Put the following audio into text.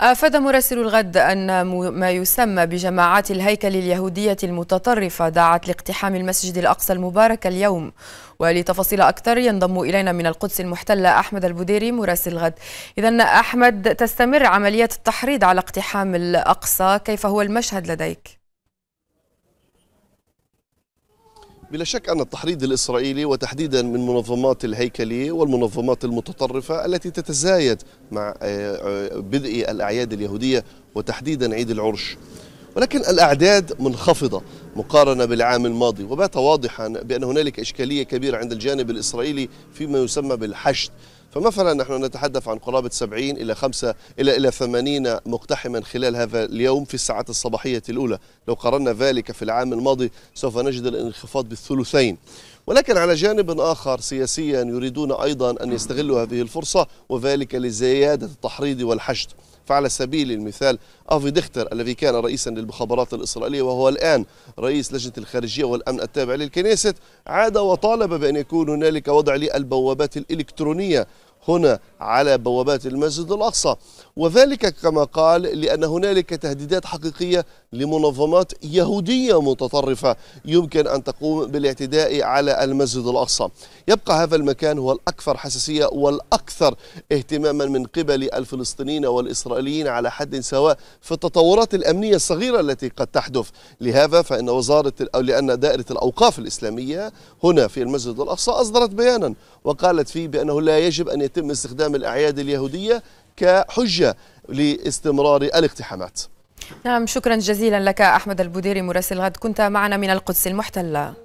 أفاد مراسل الغد أن ما يسمى بجماعات الهيكل اليهودية المتطرفة دعت لاقتحام المسجد الأقصى المبارك اليوم ولتفاصيل أكثر ينضم إلينا من القدس المحتلة أحمد البديري مراسل الغد إذا أحمد تستمر عملية التحريض على اقتحام الأقصى كيف هو المشهد لديك؟ بلا شك أن التحريض الإسرائيلي وتحديدا من منظمات الهيكلية والمنظمات المتطرفة التي تتزايد مع آه، آه، بدء الأعياد اليهودية وتحديدا عيد العرش ولكن الأعداد منخفضة مقارنة بالعام الماضي وبات واضحا بأن هنالك إشكالية كبيرة عند الجانب الإسرائيلي فيما يسمى بالحشد فمثلا نحن نتحدث عن قرابة 70 إلى 5 إلى إلى 80 مقتحما خلال هذا اليوم في الساعات الصباحية الأولى لو قارنا ذلك في العام الماضي سوف نجد الانخفاض بالثلثين ولكن على جانب آخر سياسيا يريدون أيضا أن يستغلوا هذه الفرصة وذلك لزيادة التحريض والحشد فعلى سبيل المثال أفي دختر الذي كان رئيسا للمخابرات الإسرائيلية وهو الآن رئيس لجنة الخارجية والأمن التابع للكنيسة عاد وطالب بأن يكون هنالك وضع للبوابات الإلكترونية هنا على بوابات المسجد الأقصى وذلك كما قال لأن هنالك تهديدات حقيقية لمنظمات يهودية متطرفة يمكن أن تقوم بالاعتداء على المسجد الأقصى يبقى هذا المكان هو الأكثر حساسية والأكثر اهتماما من قبل الفلسطينيين والإسرائيليين على حد سواء في التطورات الأمنية الصغيرة التي قد تحدث لهذا فإن وزارة أو لأن دائرة الأوقاف الإسلامية هنا في المسجد الأقصى أصدرت بيانا وقالت فيه بأنه لا يجب أن يتم يتم استخدام الأعياد اليهودية كحجة لاستمرار الاقتحامات نعم شكرا جزيلا لك أحمد البوديري مراسل غد كنت معنا من القدس المحتلة